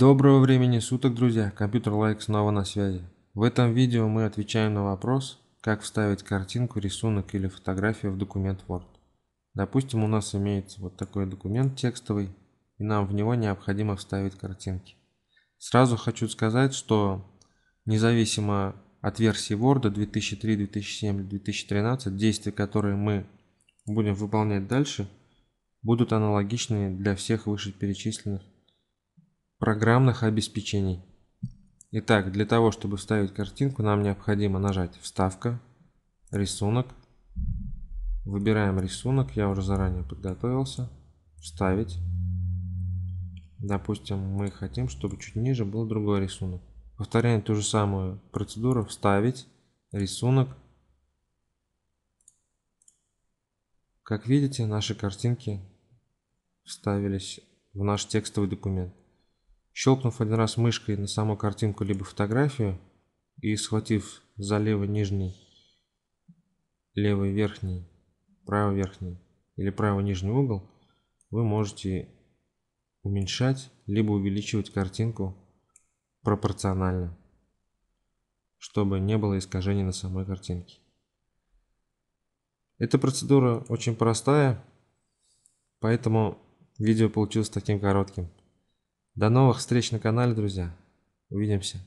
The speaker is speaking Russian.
Доброго времени суток, друзья! Компьютер Лайк снова на связи. В этом видео мы отвечаем на вопрос, как вставить картинку, рисунок или фотографию в документ Word. Допустим, у нас имеется вот такой документ текстовый, и нам в него необходимо вставить картинки. Сразу хочу сказать, что независимо от версии Word 2003, 2007, 2013, действия, которые мы будем выполнять дальше, будут аналогичны для всех вышеперечисленных программных обеспечений. Итак, для того, чтобы вставить картинку, нам необходимо нажать «Вставка», «Рисунок», выбираем рисунок, я уже заранее подготовился, «Вставить». Допустим, мы хотим, чтобы чуть ниже был другой рисунок. Повторяем ту же самую процедуру «Вставить», «Рисунок». Как видите, наши картинки вставились в наш текстовый документ. Щелкнув один раз мышкой на саму картинку либо фотографию и схватив за левый нижний, левый верхний, правый верхний или правый нижний угол, вы можете уменьшать либо увеличивать картинку пропорционально, чтобы не было искажений на самой картинке. Эта процедура очень простая, поэтому видео получилось таким коротким. До новых встреч на канале, друзья. Увидимся.